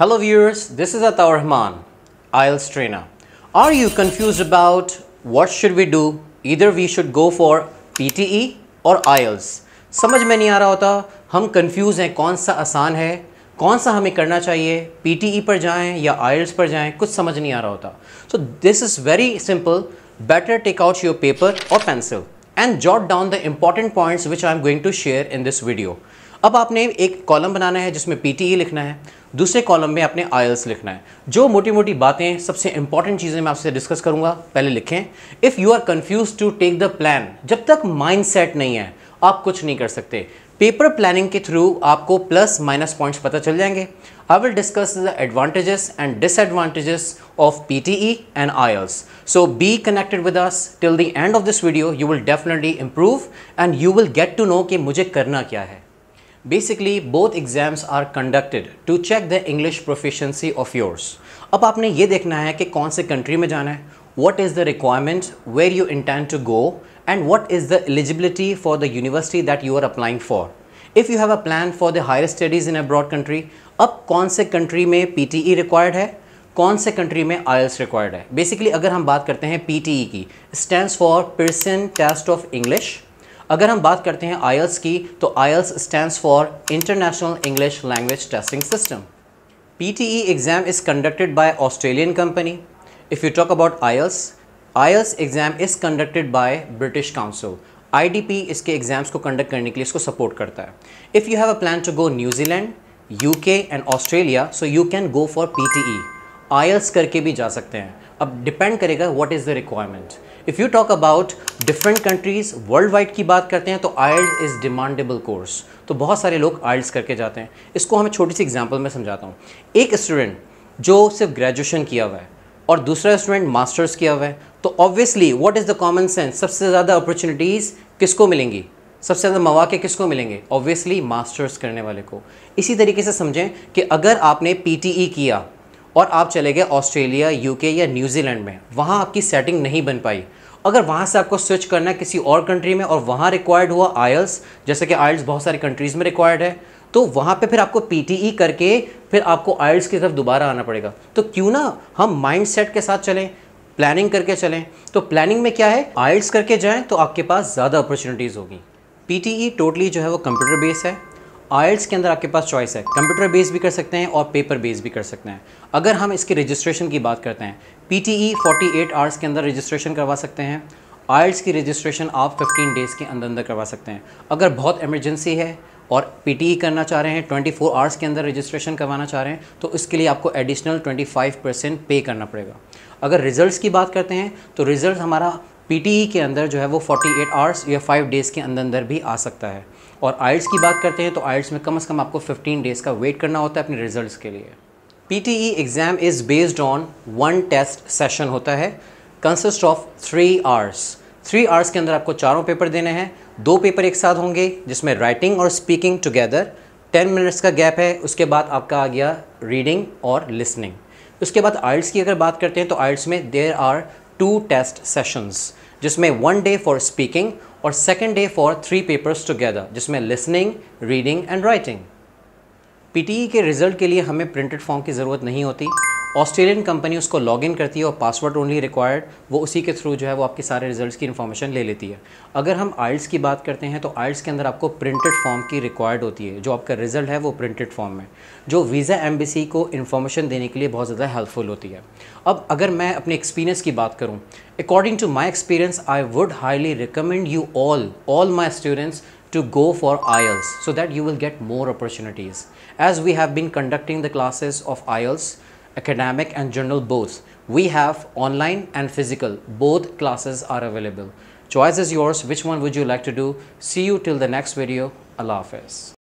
Hello viewers, this is Atta Rahman, IELTS trainer. Are you confused about what should we do? Either we should go for PTE or IELTS. समझ में नहीं आ रहा होता हम confuse हैं कौन सा आसान है कौन सा हमें करना चाहिए पीटीई पर जाएं या आयल्स पर जाएं कुछ समझ नहीं आ रहा होता so this is very simple better take out your paper और pencil and jot down the important points which I am going to share in this video अब आपने एक कॉलम बनाना है जिसमें पीटीई e लिखना है दूसरे कॉलम में आपने आयल्स लिखना है जो मोटी मोटी बातें सबसे इंपॉर्टेंट चीज़ें मैं आपसे डिस्कस करूंगा पहले लिखें if you are confuse to take the plan जब तक माइंड सेट नहीं है आप कुछ नहीं कर सकते पेपर प्लानिंग के थ्रू आपको प्लस माइनस पॉइंट्स पता चल जाएंगे I will discuss the advantages and disadvantages of P T E and IELTS so be connected with us till the end of this video you will definitely improve and you will get to know कि मुझे करना क्या है basically both exams are conducted to check the English proficiency of yours अब आपने ये देखना है कि कौन से कंट्री में जाना है what is the requirement where you intent to go and what is the eligibility for the university that you are applying for. If you have a plan for the higher studies in a broad country, up kaun se country mein PTE required hai, kaun se country mein IELTS required hai. Basically, agar hum baat karte hain PTE ki, stands for Person Test of English. Agar hum baat karte hain IELTS ki, to IELTS stands for International English Language Testing System. PTE exam is conducted by Australian company. If you talk about IELTS, IELTS exam is conducted by British Council IDP इसके exams को conduct करने के लिए इसको support करता है if you have a plan to go New Zealand UK and Australia so you can go for PTE IELTS करके भी जा सकते हैं अब डिपेंड करेगा what is the requirement if you talk about different countries world wide की बात करते हैं तो आयल्स इज़ डिमांडेबल कोर्स तो बहुत सारे लोग आयल्स करके जाते हैं इसको हमें छोटी सी एग्जाम्पल में समझाता हूँ एक स्टूडेंट जो सिर्फ ग्रेजुएशन किया हुआ है और दूसरा स्टूडेंट मास्टर्स किया हुआ है तो obviously what is the common sense सबसे ज़्यादा अपॉर्चुनिटीज़ किसको मिलेंगी सबसे ज़्यादा मौाक़े किसको मिलेंगे ऑब्वियसली मास्टर्स करने वाले को इसी तरीके से समझें कि अगर आपने ई e किया और आप चले गए ऑस्ट्रेलिया यूके या न्यूजीलैंड में वहाँ आपकी सेटिंग नहीं बन पाई अगर वहाँ से आपको स्विच करना है किसी और कंट्री में और वहाँ रिक्वायर्ड हुआ आयल्स जैसे कि आयल्स बहुत सारी कंट्रीज़ में रिक्वायर्ड है तो वहाँ पे फिर आपको ई e करके फिर आपको आयल्स की तरफ दोबारा आना पड़ेगा तो क्यों ना हम माइंड सेट के साथ चलें प्लानिंग करके चलें तो प्लानिंग में क्या है आइल्स करके जाएँ तो आपके पास ज़्यादा अपॉर्चुनिटीज़ होगी पीटीई टोटली e जो है वो कंप्यूटर बेस्ड है आयल्स के अंदर आपके पास चॉइस है कंप्यूटर बेस भी कर सकते हैं और पेपर बेस भी कर सकते हैं अगर हम इसके रजिस्ट्रेशन की बात करते हैं P T E forty eight hours के अंदर रजिस्ट्रेशन करवा सकते हैं आयल्स की रजिस्ट्रेशन आप 15 डेज़ के अंदर अंदर करवा सकते हैं अगर बहुत एमरजेंसी है और पीटीई e करना चाह रहे हैं 24 आवर्स के अंदर रजिस्ट्रेशन करवाना चाह रहे हैं तो इसके लिए आपको एडिशनल 25 परसेंट पे करना पड़ेगा अगर रिजल्ट्स की बात करते हैं तो रिजल्ट हमारा पीटीई e के अंदर जो है वो 48 आवर्स या फाइव डेज़ के अंदर अंदर भी आ सकता है और आइल्स की बात करते हैं तो आइल्स में कम अज़ कम आपको फिफ्टीन डेज़ का वेट करना होता है अपने रिज़ल्ट के लिए E exam is based on one test session होता है consist of three hours three hours के अंदर आपको चारों पेपर देने हैं दो पेपर एक साथ होंगे जिसमें राइटिंग और स्पीकिंग टुगेदर टेन मिनट्स का गैप है उसके बाद आपका आ गया रीडिंग और लिसनिंग उसके बाद आइल्स की अगर बात करते हैं तो आइल्स में there are two test sessions जिसमें वन डे फॉर स्पीकिंग और second day for three papers together जिसमें listening reading and writing PTE के रिजल्ट के लिए हमें प्रिंटेड फॉर्म की ज़रूरत नहीं होती ऑस्ट्रेलियन कंपनी उसको लॉग इन करती है और पासवर्ड ओनली रिक्वायर्ड वो उसी के थ्रू जो है वो आपके सारे रिजल्ट्स की इन्फॉर्मेशन ले लेती है अगर हम आइल्स की बात करते हैं तो आइल्स के अंदर आपको प्रिंटेड फॉर्म की रिक्वायर्ड होती है जो आपका रिजल्ट है वो प्रिंटेड फॉर्म में जो वीज़ा एम्बेसी को इन्फॉर्मेशन देने के लिए बहुत ज़्यादा हेल्पफुल होती है अब अगर मैं अपने एक्सपीरियंस की बात करूँ according to my experience I would highly recommend you all all my students to go for IELTS so that you will get more opportunities. As we have been conducting the classes of IELTS, academic and journal both. We have online and physical. Both classes are available. Choice is yours. Which one would you like to do? See you till the next video. Allah Hafiz.